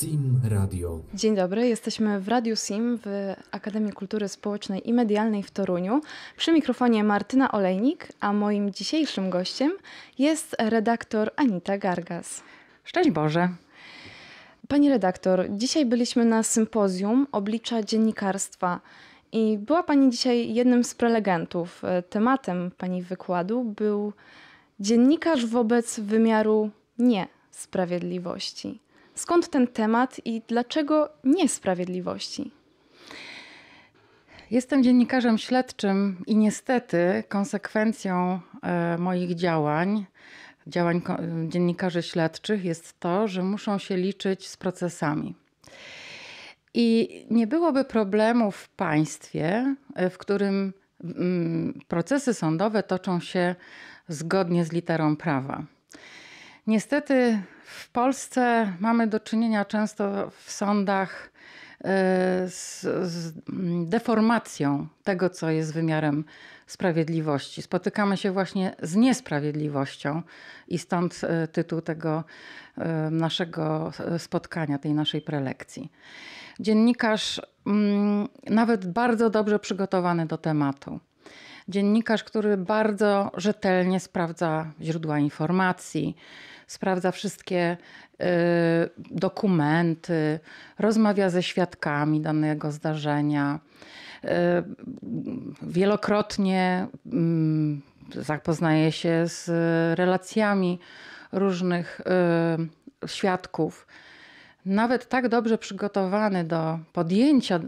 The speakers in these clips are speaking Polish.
Sim Radio. Dzień dobry, jesteśmy w Radiu Sim w Akademii Kultury Społecznej i Medialnej w Toruniu. Przy mikrofonie Martyna Olejnik, a moim dzisiejszym gościem jest redaktor Anita Gargas. Szczęść Boże. Pani redaktor, dzisiaj byliśmy na sympozjum oblicza dziennikarstwa i była Pani dzisiaj jednym z prelegentów. Tematem Pani wykładu był dziennikarz wobec wymiaru nie sprawiedliwości. Skąd ten temat i dlaczego niesprawiedliwości? Jestem dziennikarzem śledczym i niestety konsekwencją e, moich działań, działań dziennikarzy śledczych jest to, że muszą się liczyć z procesami. I nie byłoby problemu w państwie, e, w którym mm, procesy sądowe toczą się zgodnie z literą prawa. Niestety w Polsce mamy do czynienia często w sądach y, z, z, deformacją tego, co jest wymiarem sprawiedliwości. Spotykamy się właśnie z niesprawiedliwością i stąd y, tytuł tego y, naszego spotkania, tej naszej prelekcji. Dziennikarz, mm, nawet bardzo dobrze przygotowany do tematu. Dziennikarz, który bardzo rzetelnie sprawdza źródła informacji, sprawdza wszystkie y, dokumenty, rozmawia ze świadkami danego zdarzenia. Y, wielokrotnie mm, zapoznaje się z relacjami różnych y, świadków. Nawet tak dobrze przygotowany do podjęcia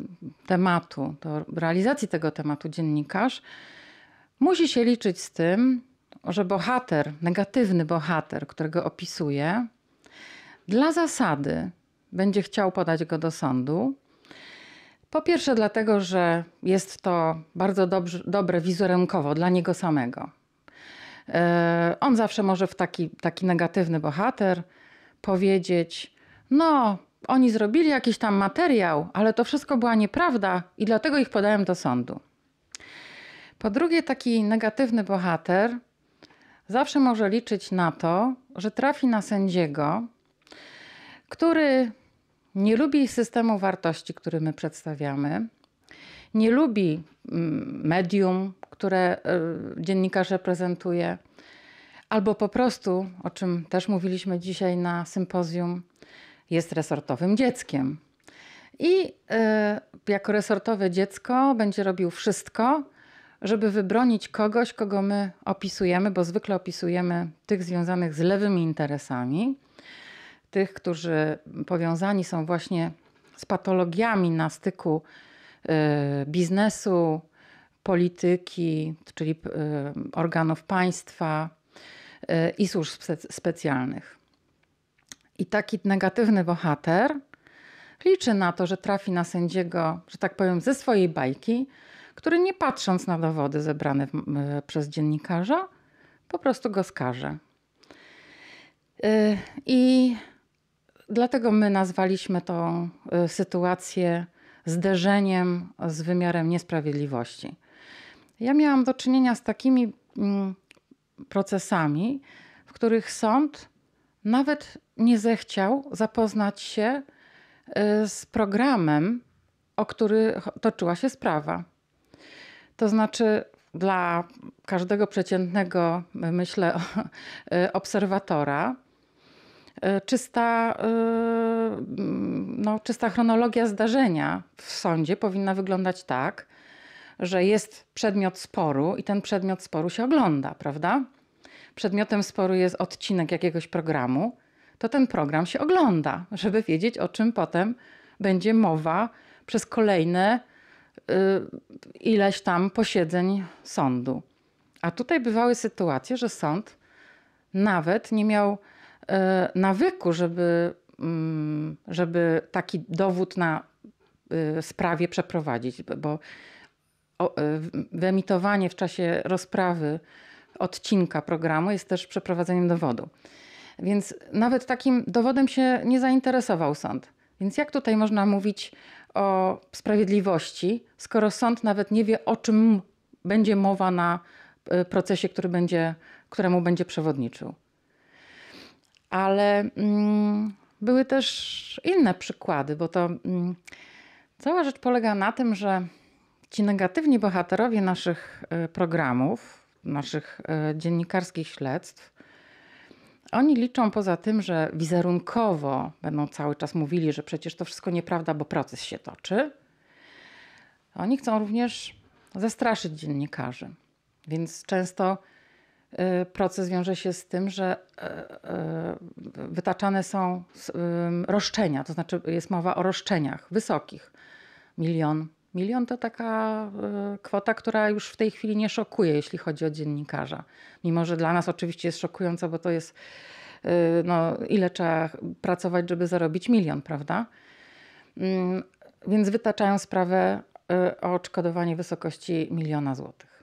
tematu, do realizacji tego tematu dziennikarz, musi się liczyć z tym, że bohater, negatywny bohater, którego opisuje, dla zasady będzie chciał podać go do sądu. Po pierwsze, dlatego, że jest to bardzo dobrze, dobre wizerunkowo dla niego samego. Yy, on zawsze może w taki, taki negatywny bohater powiedzieć: No, oni zrobili jakiś tam materiał, ale to wszystko była nieprawda i dlatego ich podałem do sądu. Po drugie, taki negatywny bohater zawsze może liczyć na to, że trafi na sędziego, który nie lubi systemu wartości, który my przedstawiamy, nie lubi mm, medium, które e, dziennikarz reprezentuje, albo po prostu, o czym też mówiliśmy dzisiaj na sympozjum, jest resortowym dzieckiem. I y, jako resortowe dziecko będzie robił wszystko, żeby wybronić kogoś, kogo my opisujemy, bo zwykle opisujemy tych związanych z lewymi interesami, tych, którzy powiązani są właśnie z patologiami na styku y, biznesu, polityki, czyli y, organów państwa y, i służb specjalnych. I taki negatywny bohater liczy na to, że trafi na sędziego, że tak powiem, ze swojej bajki, który nie patrząc na dowody zebrane w, e, przez dziennikarza, po prostu go skarże. E, I dlatego my nazwaliśmy tą e, sytuację zderzeniem z wymiarem niesprawiedliwości. Ja miałam do czynienia z takimi mm, procesami, w których sąd nawet nie zechciał zapoznać się z programem, o który toczyła się sprawa. To znaczy, dla każdego przeciętnego, y, myślę, y, obserwatora, y, czysta, mm, no, czysta chronologia zdarzenia w sądzie powinna wyglądać tak, że jest przedmiot sporu i ten przedmiot sporu się ogląda, prawda? Przedmiotem sporu jest odcinek jakiegoś programu, to ten program się ogląda, żeby wiedzieć, o czym potem będzie mowa przez kolejne Y, ileś tam posiedzeń sądu. A tutaj bywały sytuacje, że sąd nawet nie miał y, nawyku, żeby, mm, żeby taki dowód na y, sprawie przeprowadzić, bo wyemitowanie w czasie rozprawy odcinka programu jest też przeprowadzeniem dowodu. Więc nawet takim dowodem się nie zainteresował sąd. Więc jak tutaj można mówić o sprawiedliwości, skoro sąd nawet nie wie, o czym będzie mowa na e, procesie, który będzie, któremu będzie przewodniczył. Ale mm, były też inne przykłady, bo to mm, cała rzecz polega na tym, że ci negatywni bohaterowie naszych e, programów, naszych e, dziennikarskich śledztw, oni liczą poza tym, że wizerunkowo będą cały czas mówili, że przecież to wszystko nieprawda, bo proces się toczy. Oni chcą również zastraszyć dziennikarzy. Więc często y, proces wiąże się z tym, że y, y, wytaczane są roszczenia, to znaczy jest mowa o roszczeniach wysokich. Milion, Milion to taka e, kwota, która już w tej chwili nie szokuje, jeśli chodzi o dziennikarza. Mimo, że dla nas oczywiście jest szokująca, bo to jest, e, no, ile trzeba pracować, żeby zarobić milion, prawda? Mm, więc wytaczają sprawę e, o odszkodowanie wysokości miliona złotych.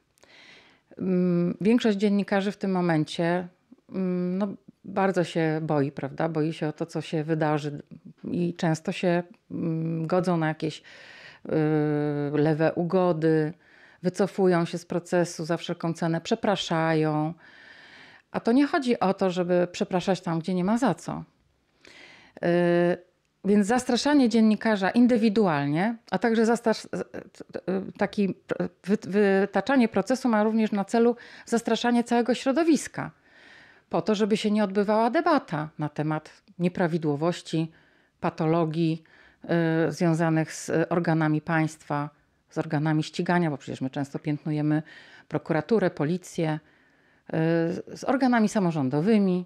Mm, większość dziennikarzy w tym momencie mm, no, bardzo się boi, prawda? Boi się o to, co się wydarzy i często się godzą na jakieś Y, lewe ugody, wycofują się z procesu za wszelką cenę, przepraszają. A to nie chodzi o to, żeby przepraszać tam, gdzie nie ma za co. Y, więc zastraszanie dziennikarza indywidualnie, a także taki wytaczanie procesu ma również na celu zastraszanie całego środowiska, po to, żeby się nie odbywała debata na temat nieprawidłowości, patologii, Y, związanych z organami państwa, z organami ścigania, bo przecież my często piętnujemy prokuraturę, policję, y, z organami samorządowymi.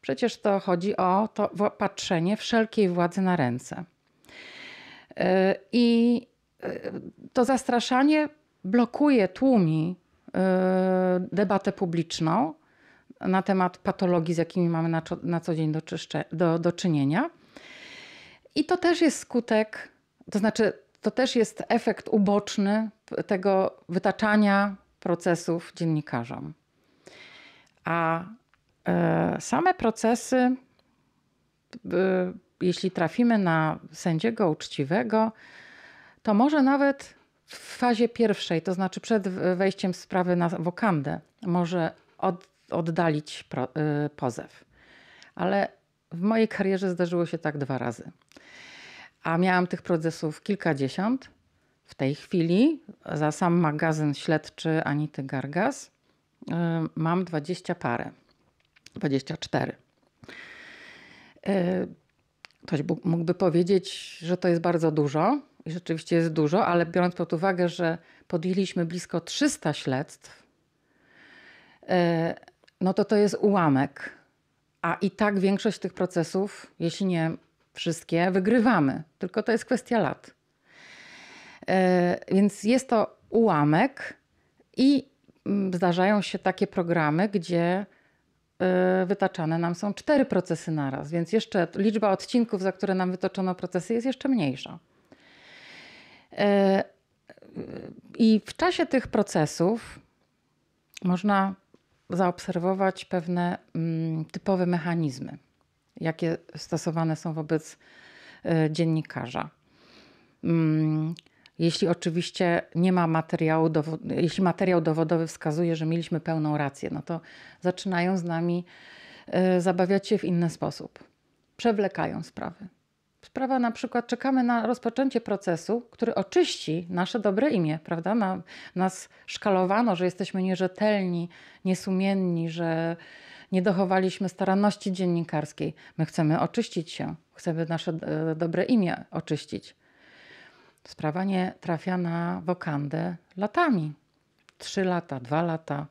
Przecież to chodzi o to patrzenie wszelkiej władzy na ręce. Y, I to zastraszanie blokuje, tłumi debatę publiczną na temat patologii, z jakimi mamy na, co dzień do czynienia. I to też jest skutek, to znaczy to też jest efekt uboczny tego wytaczania procesów dziennikarzom. A e, same procesy, e, jeśli trafimy na sędziego uczciwego, to może nawet w fazie pierwszej, to znaczy przed wejściem sprawy na wokandę, może od, oddalić pro, e, pozew. Ale w mojej karierze zdarzyło się tak dwa razy. A miałam tych procesów kilkadziesiąt. W tej chwili za sam magazyn śledczy Anity Gargas y, mam 20 parę. 24. Y, ktoś mógłby powiedzieć, że to jest bardzo dużo i rzeczywiście jest dużo, ale biorąc pod uwagę, że podjęliśmy blisko 300 śledztw, y, no to to jest ułamek a i tak większość tych procesów, jeśli nie wszystkie, wygrywamy. Tylko to jest kwestia lat. E, więc jest to ułamek i mm, zdarzają się takie programy, gdzie e, wytaczane nam są cztery procesy naraz, więc jeszcze liczba odcinków, za które nam wytoczono procesy, jest jeszcze mniejsza. E, I w czasie tych procesów można zaobserwować pewne mm, typowe mechanizmy, jakie stosowane są wobec e, dziennikarza. Mm, jeśli oczywiście nie ma materiału, jeśli materiał dowodowy wskazuje, że mieliśmy pełną rację, no to zaczynają z nami e, zabawiać się w inny sposób. Przewlekają sprawy. Sprawa na przykład, czekamy na rozpoczęcie procesu, który oczyści nasze dobre imię, prawda? Na, nas szkalowano, że jesteśmy nierzetelni, niesumienni, że nie dochowaliśmy staranności dziennikarskiej. My chcemy oczyścić się, chcemy nasze e, dobre imię oczyścić. Sprawa nie trafia na wokandę latami. Trzy lata, dwa lata,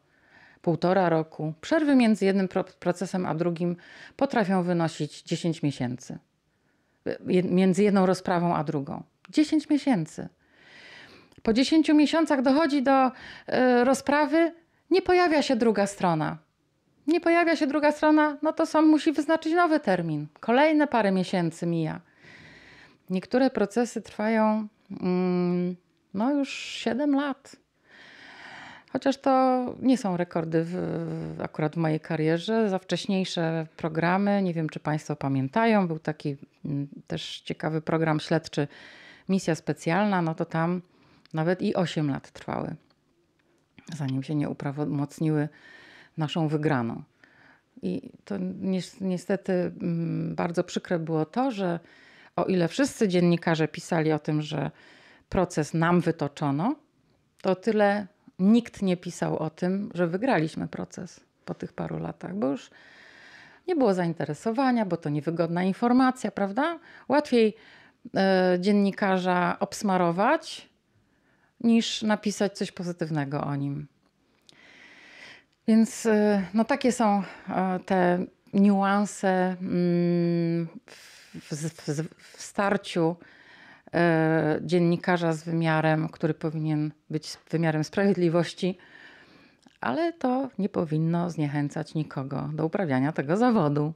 półtora roku. Przerwy między jednym procesem a drugim potrafią wynosić 10 miesięcy między jedną rozprawą a drugą. 10 miesięcy. Po 10 miesiącach dochodzi do e, rozprawy, nie pojawia się druga strona. Nie pojawia się druga strona, no to sąd musi wyznaczyć nowy termin. Kolejne parę miesięcy mija. Niektóre procesy trwają mm, no już 7 lat. Chociaż to nie są rekordy w, akurat w mojej karierze. Za wcześniejsze programy, nie wiem czy Państwo pamiętają, był taki mm, też ciekawy program śledczy Misja Specjalna, no to tam nawet i 8 lat trwały, zanim się nie uprawomocniły naszą wygraną. I to niestety mm, bardzo przykre było to, że o ile wszyscy dziennikarze pisali o tym, że proces nam wytoczono, to tyle nikt nie pisał o tym, że wygraliśmy proces po tych paru latach, bo już nie było zainteresowania, bo to niewygodna informacja, prawda? Łatwiej y, dziennikarza obsmarować niż napisać coś pozytywnego o nim. Więc y, no takie są y, te niuanse mm, w, w, w starciu E, dziennikarza z wymiarem, który powinien być wymiarem sprawiedliwości, ale to nie powinno zniechęcać nikogo do uprawiania tego zawodu,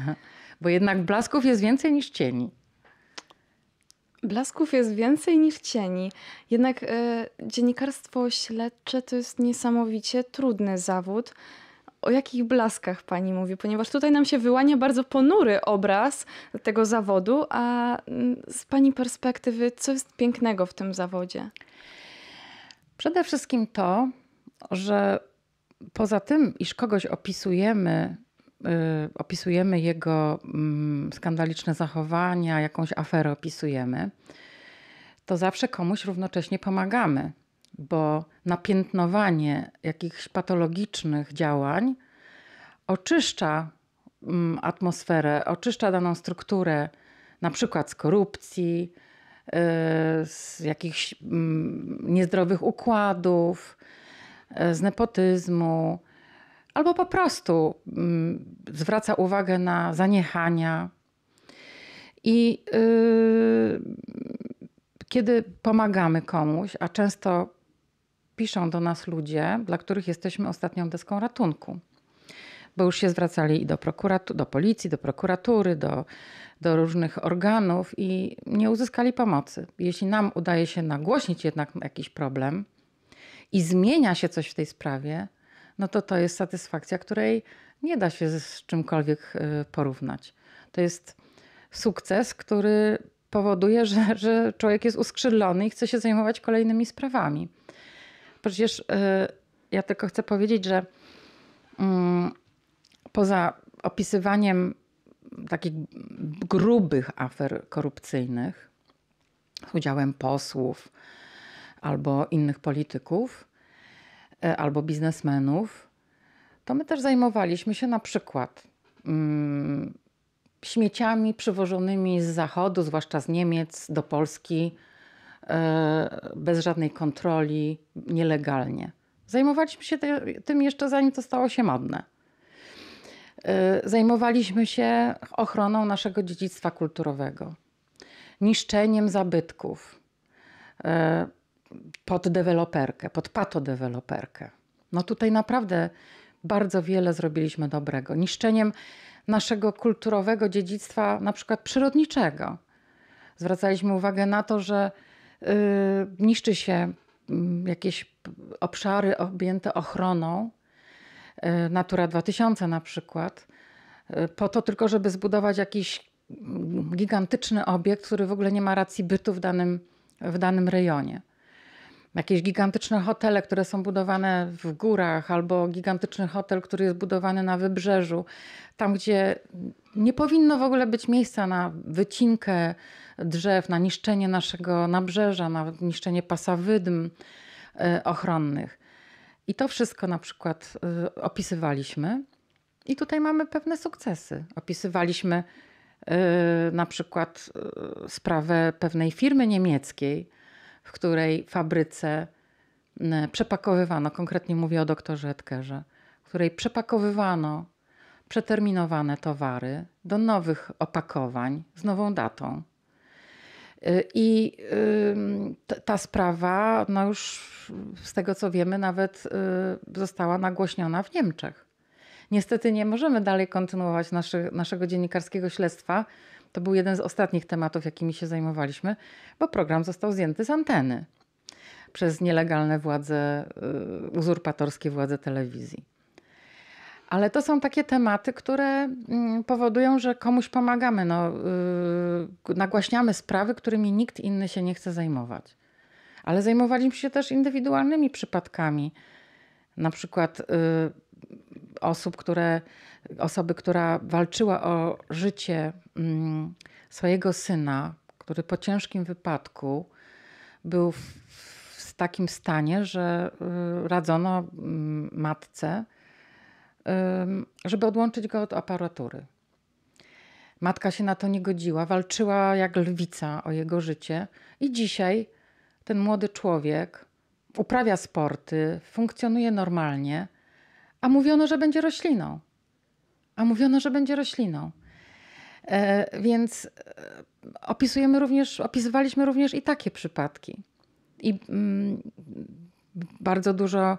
bo jednak blasków jest więcej niż cieni. Blasków jest więcej niż cieni. Jednak y, dziennikarstwo śledcze to jest niesamowicie trudny zawód. O jakich blaskach pani mówi? Ponieważ tutaj nam się wyłania bardzo ponury obraz tego zawodu, a mm, z pani perspektywy, co jest pięknego w tym zawodzie? Przede wszystkim to, że poza tym, iż kogoś opisujemy, y, opisujemy jego mm, skandaliczne zachowania, jakąś aferę opisujemy, to zawsze komuś równocześnie pomagamy bo napiętnowanie jakichś patologicznych działań oczyszcza mm, atmosferę, oczyszcza daną strukturę, na przykład z korupcji, y, z jakichś mm, niezdrowych układów, y, z nepotyzmu, albo po prostu mm, zwraca uwagę na zaniechania. I yy, kiedy pomagamy komuś, a często piszą do nas ludzie, dla których jesteśmy ostatnią deską ratunku. Bo już się zwracali i do, prokuratu- do policji, do prokuratury, do, do różnych organów i nie uzyskali pomocy. Jeśli nam udaje się nagłośnić jednak jakiś problem i zmienia się coś w tej sprawie, no to to jest satysfakcja, której nie da się z czymkolwiek y, porównać. To jest sukces, który powoduje, że, że człowiek jest uskrzydlony i chce się zajmować kolejnymi sprawami. Przecież y, ja tylko chcę powiedzieć, że mm, poza opisywaniem takich grubych afer korupcyjnych z udziałem posłów albo innych polityków, y, albo biznesmenów, to my też zajmowaliśmy się na przykład mm, śmieciami przywożonymi z zachodu, zwłaszcza z Niemiec, do Polski E, bez żadnej kontroli, nielegalnie. Zajmowaliśmy się tym jeszcze zanim to stało się modne. E, zajmowaliśmy się ochroną naszego dziedzictwa kulturowego, niszczeniem zabytków e, pod deweloperkę, pod patodeweloperkę. No tutaj naprawdę bardzo wiele zrobiliśmy dobrego. Niszczeniem naszego kulturowego dziedzictwa, na przykład przyrodniczego. Zwracaliśmy uwagę na to, że Y, niszczy się mm, jakieś obszary objęte ochroną, y, Natura 2000 na przykład, y, po to tylko, żeby zbudować jakiś mm, gigantyczny obiekt, który w ogóle nie ma racji bytu w danym, w danym rejonie jakieś gigantyczne hotele, które są budowane w górach, albo gigantyczny hotel, który jest budowany na wybrzeżu, tam gdzie nie powinno w ogóle być miejsca na wycinkę drzew, na niszczenie naszego nabrzeża, na niszczenie pasa wydm e, ochronnych. I to wszystko na przykład e, opisywaliśmy. I tutaj mamy pewne sukcesy. Opisywaliśmy e, na przykład sprawę pewnej firmy niemieckiej, w której fabryce przepakowywano, konkretnie mówię o doktorze Edkerze, w której przepakowywano przeterminowane towary do nowych opakowań z nową datą. Y, I ta sprawa, no już z tego co wiemy, nawet y, została nagłośniona w Niemczech. Niestety nie możemy dalej kontynuować naszy, naszego dziennikarskiego śledztwa, to był jeden z ostatnich tematów, jakimi się zajmowaliśmy, bo program został zdjęty z anteny przez nielegalne władze, y, uzurpatorskie władze telewizji. Ale to są takie tematy, które mm, powodują, że komuś pomagamy, no, y, nagłaśniamy sprawy, którymi nikt inny się nie chce zajmować. Ale zajmowaliśmy się też indywidualnymi przypadkami. Na przykład y, osób, które, osoby, która walczyła o życie mm, swojego syna, który po ciężkim wypadku był w, w takim stanie, że y, radzono mm, matce, żeby odłączyć go od aparatury. Matka się na to nie godziła, walczyła jak lwica o jego życie, i dzisiaj ten młody człowiek uprawia sporty, funkcjonuje normalnie, a mówiono, że będzie rośliną. A mówiono, że będzie rośliną. E, więc e, opisujemy również, opisywaliśmy również i takie przypadki. I mm, bardzo dużo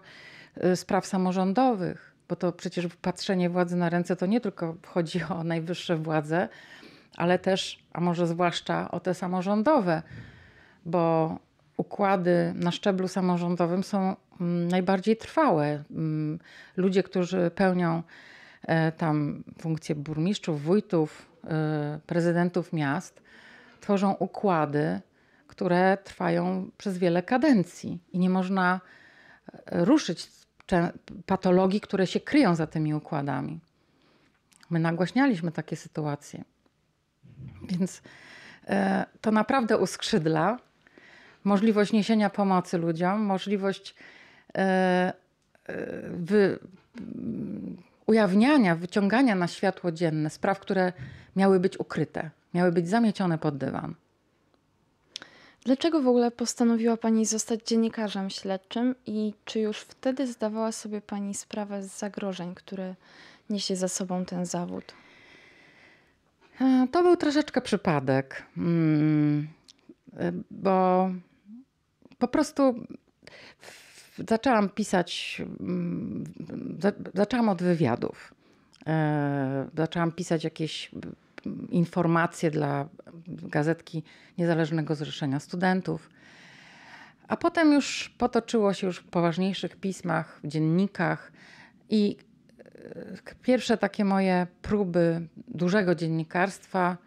e, spraw samorządowych, bo to przecież patrzenie władzy na ręce to nie tylko chodzi o najwyższe władze, ale też, a może zwłaszcza o te samorządowe, bo układy na szczeblu samorządowym są mm, najbardziej trwałe. Mm, ludzie, którzy pełnią e, tam funkcje burmistrzów, wójtów, e, prezydentów miast, tworzą układy, które trwają przez wiele kadencji i nie można e, ruszyć patologii, które się kryją za tymi układami. My nagłaśnialiśmy takie sytuacje. Więc to naprawdę uskrzydla możliwość niesienia pomocy ludziom, możliwość e, e, ujawniania, wyciągania na światło dzienne spraw, które miały być ukryte, miały być zamiecione pod dywan. Dlaczego w ogóle postanowiła Pani zostać dziennikarzem śledczym i czy już wtedy zdawała sobie Pani sprawę z zagrożeń, które niesie za sobą ten zawód? E, to był troszeczkę przypadek, mm, bo po prostu zaczęłam pisać, mm, zaczęłam od wywiadów. E, zaczęłam pisać jakieś mm, informacje dla gazetki Niezależnego Zrzeszenia Studentów. A potem już potoczyło się już w poważniejszych pismach, w dziennikach i e, pierwsze takie moje próby dużego dziennikarstwa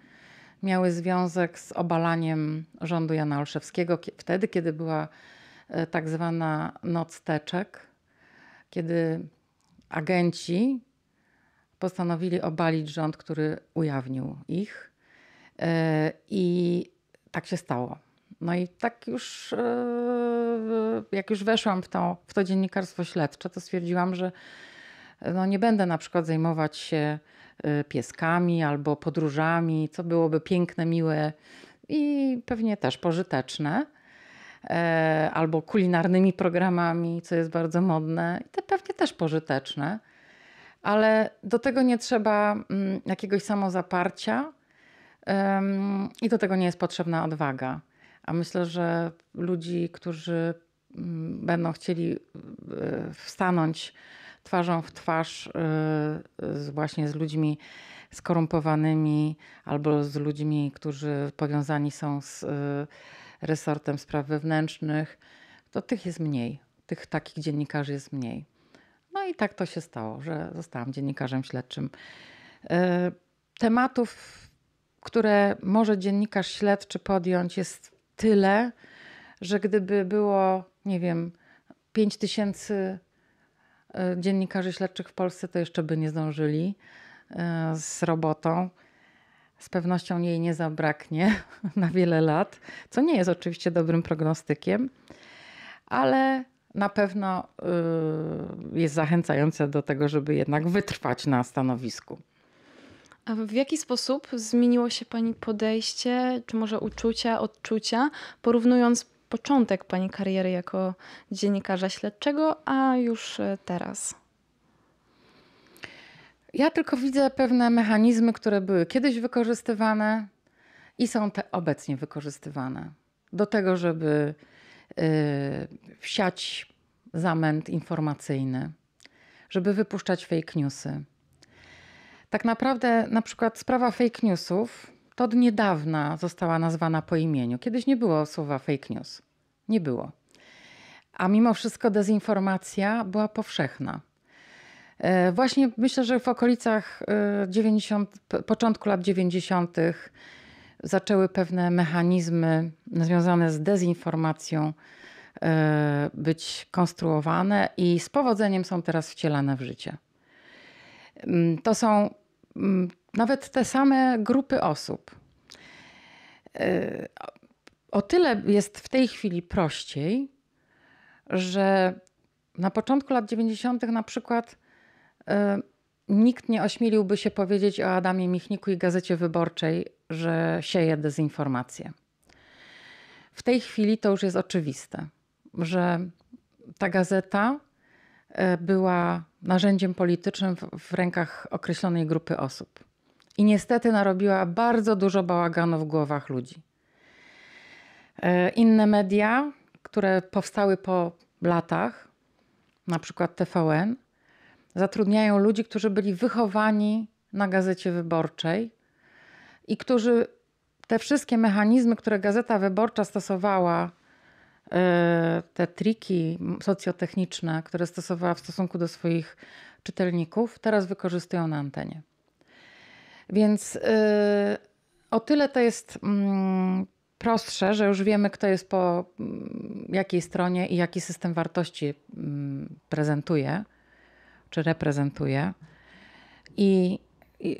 miały związek z obalaniem rządu Jana Olszewskiego, wtedy, kiedy była e, tak zwana noc teczek, kiedy agenci postanowili obalić rząd, który ujawnił ich. E, I tak się stało. No i tak już, e, jak już weszłam w to, w to dziennikarstwo śledcze, to stwierdziłam, że no nie będę na przykład zajmować się y, pieskami albo podróżami, co byłoby piękne, miłe i pewnie też pożyteczne, e, albo kulinarnymi programami, co jest bardzo modne i te pewnie też pożyteczne, ale do tego nie trzeba mm, jakiegoś samozaparcia i do tego nie jest potrzebna odwaga. A myślę, że ludzi, którzy mm, będą chcieli y, y, wstanąć twarzą w twarz y, właśnie z ludźmi skorumpowanymi albo z ludźmi, którzy powiązani są z y, resortem spraw wewnętrznych, to tych jest mniej. Tych takich dziennikarzy jest mniej. No i tak to się stało, że zostałam dziennikarzem śledczym. Y, tematów, które może dziennikarz śledczy podjąć, jest tyle, że gdyby było, nie wiem, 5 tysięcy E, dziennikarzy śledczych w Polsce to jeszcze by nie zdążyli e, z robotą. Z pewnością jej nie zabraknie na wiele lat, co nie jest oczywiście dobrym prognostykiem, ale na pewno e, jest zachęcające do tego, żeby jednak wytrwać na stanowisku. A w jaki sposób zmieniło się Pani podejście, czy może uczucia, odczucia, porównując początek Pani kariery jako dziennikarza śledczego, a już e, teraz? Ja tylko widzę pewne mechanizmy, które były kiedyś wykorzystywane i są te obecnie wykorzystywane do tego, żeby yy, wsiać zamęt informacyjny, żeby wypuszczać fake newsy. Tak naprawdę, na przykład sprawa fake newsów to od niedawna została nazwana po imieniu. Kiedyś nie było słowa fake news. Nie było. A mimo wszystko dezinformacja była powszechna. E, właśnie myślę, że w okolicach 90, e, początku lat 90. zaczęły pewne mechanizmy związane z dezinformacją e, być konstruowane i z powodzeniem są teraz wcielane w życie. Mm, to są mm, nawet te same grupy osób. Y, o tyle jest w tej chwili prościej, że na początku lat 90. na przykład y, nikt nie ośmieliłby się powiedzieć o Adamie Michniku i Gazecie Wyborczej, że sieje dezinformację. W tej chwili to już jest oczywiste, że ta gazeta y, była narzędziem politycznym w, w rękach określonej grupy osób i niestety narobiła bardzo dużo bałaganu w głowach ludzi. E, inne media, które powstały po latach, na przykład TVN, zatrudniają ludzi, którzy byli wychowani na gazecie wyborczej i którzy te wszystkie mechanizmy, które gazeta wyborcza stosowała, e, te triki socjotechniczne, które stosowała w stosunku do swoich czytelników, teraz wykorzystują na antenie. Więc y, o tyle to jest mm, prostsze, że już wiemy, kto jest po mm, jakiej stronie i jaki system wartości mm, prezentuje czy reprezentuje. I,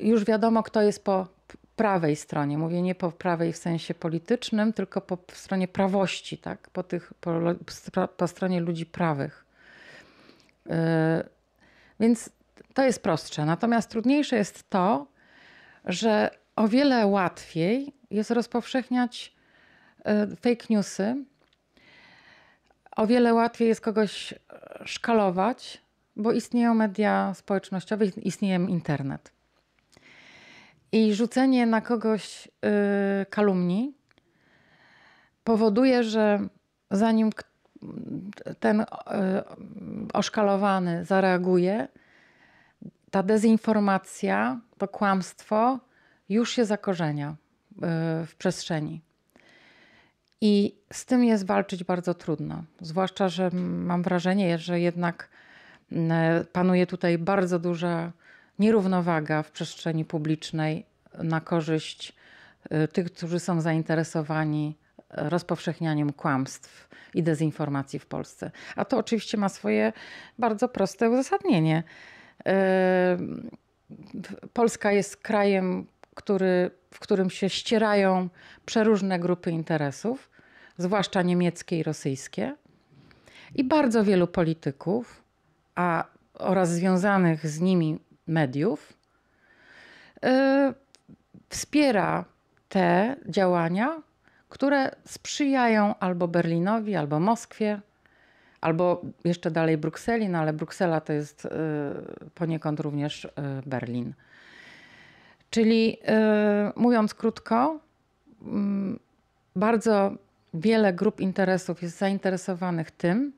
już wiadomo, kto jest po prawej stronie. Mówię nie po prawej w sensie politycznym, tylko po stronie prawości, tak? po, tych, po, po stronie ludzi prawych. Y, więc to jest prostsze. Natomiast trudniejsze jest to, że o wiele łatwiej jest rozpowszechniać e, fake newsy, o wiele łatwiej jest kogoś e, szkalować, bo istnieją media społecznościowe, istnieje internet. I rzucenie na kogoś e, kalumni powoduje, że zanim ten oszkalowany zareaguje, ta dezinformacja, to kłamstwo już się zakorzenia y, w przestrzeni. I z tym jest walczyć bardzo trudno. Zwłaszcza, że mam wrażenie, że jednak y, panuje tutaj bardzo duża nierównowaga w przestrzeni publicznej na korzyść y, tych, którzy są zainteresowani rozpowszechnianiem kłamstw i dezinformacji w Polsce. A to oczywiście ma swoje bardzo proste uzasadnienie. Polska jest krajem, który, w którym się ścierają przeróżne grupy interesów, zwłaszcza niemieckie i rosyjskie. I bardzo wielu polityków a, oraz związanych z nimi mediów e, wspiera te działania, które sprzyjają albo Berlinowi, albo Moskwie, Albo jeszcze dalej Brukseli, no ale Bruksela to jest y, poniekąd również y, Berlin. Czyli y, mówiąc krótko, mm, bardzo wiele grup interesów jest zainteresowanych tym,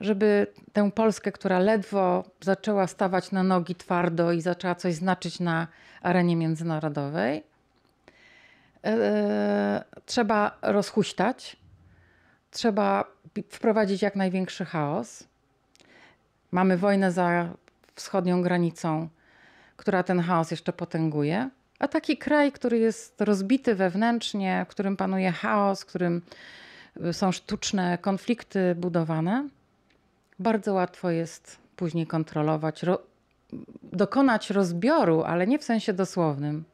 żeby tę Polskę, która ledwo zaczęła stawać na nogi twardo i zaczęła coś znaczyć na arenie międzynarodowej, trzeba rozhuśtać trzeba wprowadzić jak największy chaos. Mamy wojnę za wschodnią granicą, która ten chaos jeszcze potęguje. A taki kraj, który jest rozbity wewnętrznie, w którym panuje chaos, w którym y, są sztuczne konflikty budowane, bardzo łatwo jest później kontrolować, ro dokonać rozbioru, ale nie w sensie dosłownym,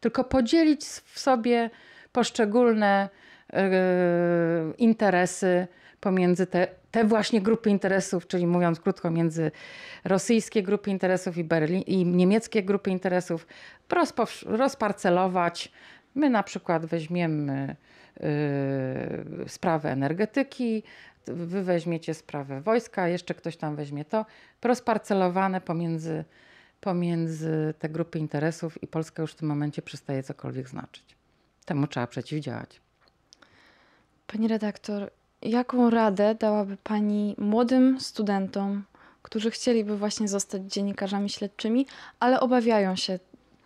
tylko podzielić w sobie poszczególne Y, interesy pomiędzy te, te właśnie grupy interesów, czyli mówiąc krótko, między rosyjskie grupy interesów i, Berlin, i niemieckie grupy interesów, rozparcelować. My na przykład weźmiemy y, sprawę energetyki, wy weźmiecie sprawę wojska, jeszcze ktoś tam weźmie to, rozparcelowane pomiędzy, pomiędzy te grupy interesów i Polska już w tym momencie przestaje cokolwiek znaczyć. Temu trzeba przeciwdziałać. Pani redaktor, jaką radę dałaby Pani młodym studentom, którzy chcieliby właśnie zostać dziennikarzami śledczymi, ale obawiają się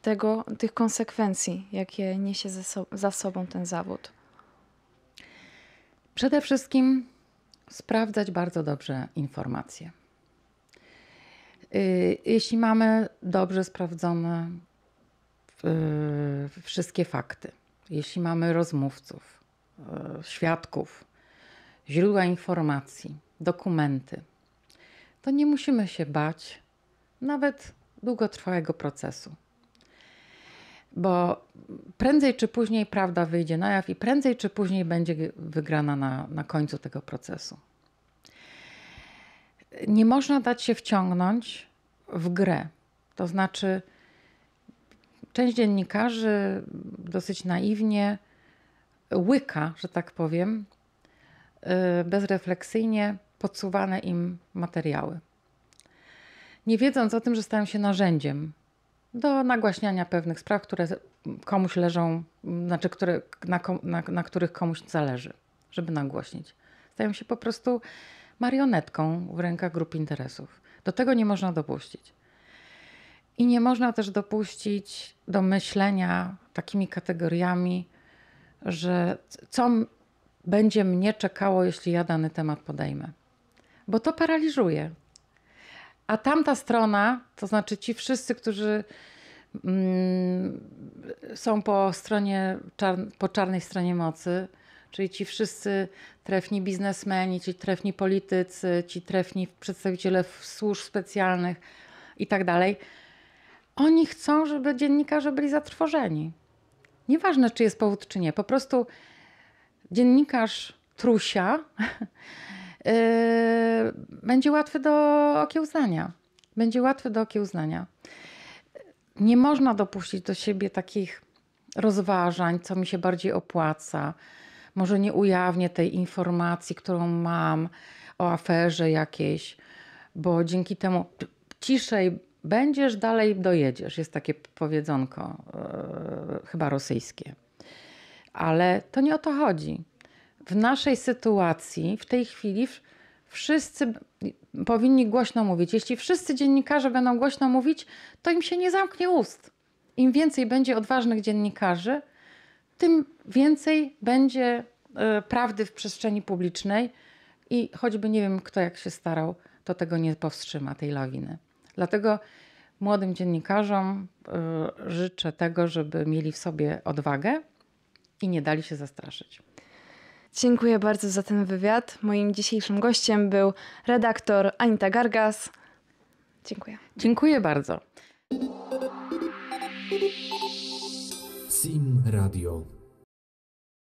tego, tych konsekwencji, jakie niesie za sobą ten zawód? Przede wszystkim sprawdzać bardzo dobrze informacje. Y, jeśli mamy dobrze sprawdzone y, wszystkie fakty, jeśli mamy rozmówców, E, świadków, źródła informacji, dokumenty, to nie musimy się bać nawet długotrwałego procesu. Bo prędzej czy później prawda wyjdzie na jaw i prędzej czy później będzie wygrana na, na końcu tego procesu. Nie można dać się wciągnąć w grę. To znaczy, część dziennikarzy dosyć naiwnie łyka, że tak powiem, y, bezrefleksyjnie podsuwane im materiały. Nie wiedząc o tym, że stają się narzędziem do nagłaśniania pewnych spraw, które komuś leżą, znaczy które, na, na, na których komuś zależy, żeby nagłośnić. Stają się po prostu marionetką w rękach grup interesów. Do tego nie można dopuścić. I nie można też dopuścić do myślenia takimi kategoriami, że co będzie mnie czekało, jeśli ja dany temat podejmę. Bo to paraliżuje. A tamta strona, to znaczy ci wszyscy, którzy mm, są po, stronie, czar, po czarnej stronie mocy, czyli ci wszyscy trefni biznesmeni, ci trefni politycy, ci trefni przedstawiciele służb specjalnych i tak dalej, oni chcą, żeby dziennikarze byli zatrwożeni. Nieważne, czy jest powód, czy nie. Po prostu dziennikarz trusia e, będzie łatwy do okiełznania. Będzie łatwy do okiełznania. Nie można dopuścić do siebie takich rozważań, co mi się bardziej opłaca. Może nie ujawnię tej informacji, którą mam o aferze jakiejś, bo dzięki temu ciszej będziesz, dalej dojedziesz. Jest takie powiedzonko e, chyba rosyjskie. Ale to nie o to chodzi. W naszej sytuacji, w tej chwili, wszyscy powinni głośno mówić. Jeśli wszyscy dziennikarze będą głośno mówić, to im się nie zamknie ust. Im więcej będzie odważnych dziennikarzy, tym więcej będzie e, prawdy w przestrzeni publicznej i choćby nie wiem, kto jak się starał, to tego nie powstrzyma, tej lawiny. Dlatego młodym dziennikarzom y, życzę tego, żeby mieli w sobie odwagę i nie dali się zastraszyć. Dziękuję bardzo za ten wywiad. Moim dzisiejszym gościem był redaktor Anita Gargas. Dziękuję. Dziękuję bardzo. Sim Radio.